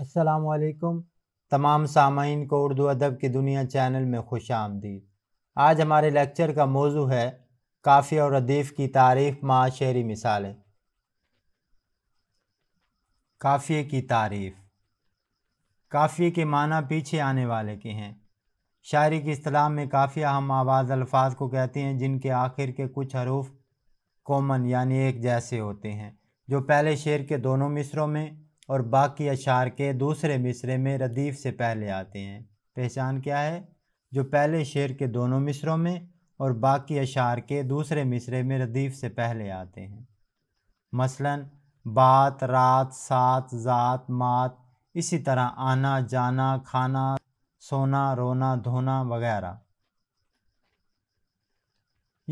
असलकुम तमाम सामाइन को उर्दू अदब की दुनिया चैनल में खुश आमदीद आज हमारे लेक्चर का मौजू है काफ़िया और अदीफ़ की तारीफ़ माँ मिसालें काफ़िए की तारीफ़ काफ़िए के माना पीछे आने वाले के हैं शायरी की असलाह में काफ़िया हम आवाज़ अल्फाज को कहते हैं जिनके आखिर के कुछ हरूफ कॉमन यानी एक जैसे होते हैं जो पहले शेर के दोनों मिसरों में और बाकी अशार के दूसरे मिसरे में रदीफ़ से पहले आते हैं पहचान क्या है जो पहले शेर के दोनों मिसरों में और बाकी अशार के दूसरे मिसरे में रदीफ़ से पहले आते हैं मसलन बात रात सात ज़ात मात इसी तरह आना जाना खाना सोना रोना धोना वगैरह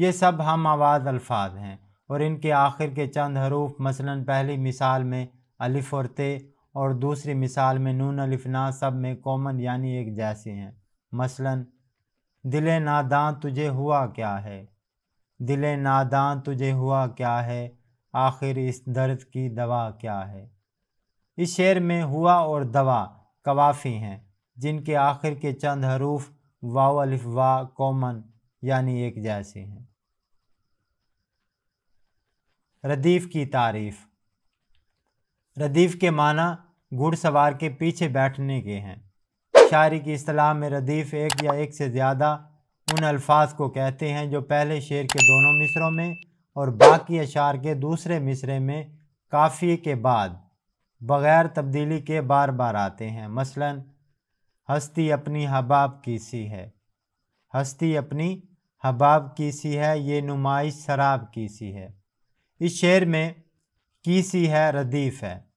ये सब हम आवाज़ अल्फाज हैं और इनके आखिर के चंद हरूफ मसलन पहली मिसाल में अलिफ और ते और दूसरी मिसाल में नून अलिफ ना सब में कॉमन यानी एक जैसे हैं मसलन दिल नादान तुझे हुआ क्या है दिल नादान तुझे हुआ क्या है आखिर इस दर्द की दवा क्या है इस शेर में हुआ और दवा कवाफ़ी हैं जिनके आखिर के चंद हरूफ वाव अलिफ वा कॉमन यानी एक जैसे हैं रदीफ़ की तारीफ़ रदीफ़ के माना घुड़सवार के पीछे बैठने के हैं शायरी की असलाह में रदीफ़ एक या एक से ज़्यादा उन अल्फाज को कहते हैं जो पहले शेर के दोनों मिसरों में और बाकी अशार के दूसरे मिसरे में काफ़ी के बाद बग़ैर तब्दीली के बार बार आते हैं मसलन हस्ती अपनी हबाब की सी है हस्ती अपनी हबाब की सी है ये नुमाइश शराब की सी है इस शेर में की सी है रदीफ़ है